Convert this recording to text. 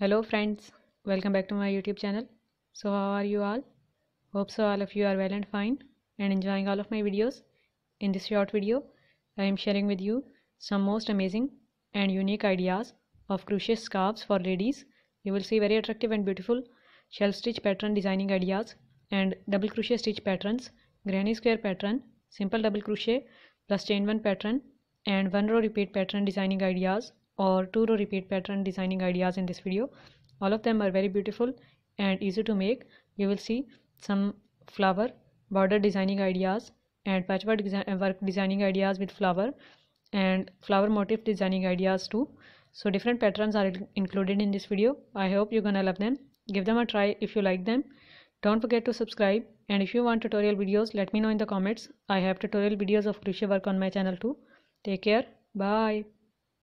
hello friends welcome back to my youtube channel so how are you all hope so all of you are well and fine and enjoying all of my videos in this short video i am sharing with you some most amazing and unique ideas of crochet scarves for ladies you will see very attractive and beautiful shell stitch pattern designing ideas and double crochet stitch patterns granny square pattern simple double crochet plus chain one pattern and one row repeat pattern designing ideas or two row repeat pattern designing ideas in this video all of them are very beautiful and easy to make you will see some flower border designing ideas and patchwork design uh, work designing ideas with flower and flower motif designing ideas too so different patterns are included in this video i hope you're gonna love them give them a try if you like them don't forget to subscribe and if you want tutorial videos let me know in the comments i have tutorial videos of crochet work on my channel too take care bye